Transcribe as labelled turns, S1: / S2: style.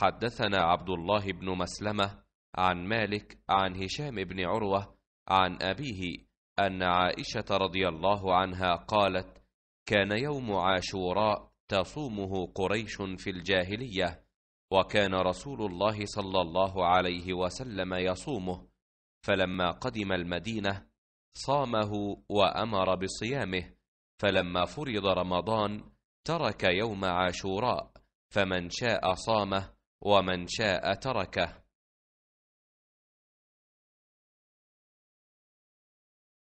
S1: حدثنا عبد الله بن
S2: مسلمة عن مالك عن هشام بن عروة عن أبيه أن
S3: عائشة رضي الله عنها قالت: كان يوم عاشوراء تصومه قريش في الجاهلية، وكان رسول الله صلى الله عليه وسلم يصومه، فلما قدم المدينة صامه وأمر بصيامه، فلما فرض رمضان ترك يوم
S4: عاشوراء، فمن شاء صامه ومن شاء تركه